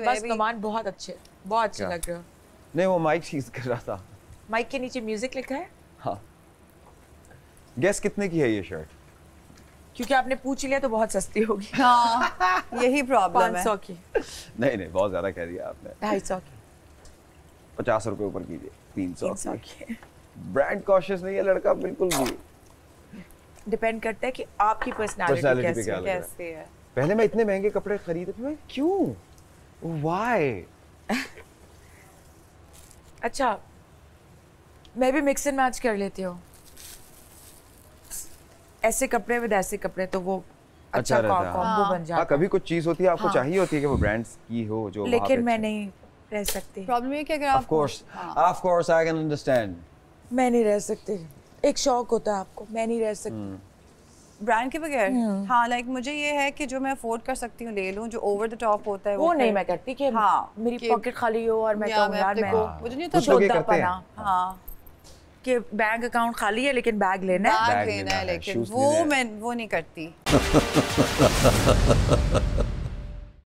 से बस नुमान बहुत अच्छे बहुत अच्छे लग रहे हो नहीं वो माइक चीज कर रहा था माइक के नीचे म्यूजिक लिखा है हाँ गैस कितने की है ये शर्ट क्योंकि आपने पूछ लिया तो बहुत सस्ती होगी हाँ यही प्रॉब्लम है सौ की नहीं नहीं बहुत ज्यादा कह दिया आपने ढाई सौ की पचास रुपये ऊपर कीजिए तीन सौ की ब्रांड कॉशियस नहीं है लड़का बिल्कुल भी डिपेंड करता है कि आपकी पर्सनालिटी कैसी है पहले मैं इतने महंगे कपड़े खरीदे मैं क्यों Why? अच्छा मैं भी मिक्स एंड मैच कर लेती हूँ ऐसे कपड़े विद ऐसे कपड़े तो वो अच्छा, अच्छा कॉम्बो हाँ। बन जाता हाँ, कभी कुछ चीज होती है आपको हाँ। चाहिए होती है कि वो ब्रांड्स की हो जो लेकिन मैं नहीं रह सकती प्रॉब्लम ये क्या of course of course I can understand मैं नहीं रह सकती एक शौक होता है आपको मैं नहीं रह सकती हम्म। ब्रांड के बगैर हाँ लाइक मुझे ये है कि जो मैं अफोर्ड कर सकती हूँ ले लूँ जो ओवर द टॉप होता है वो, वो नहीं मैं करती कि हाँ मेरी पॉकेट खाली हो और मैं मैं यार मैं हाँ। मुझे नहीं तो छोटा पना हाँ कि बैंक अकाउंट खाली है लेकिन बैग लेना है बैग लेना है लेकिन वो मैं वो नहीं करती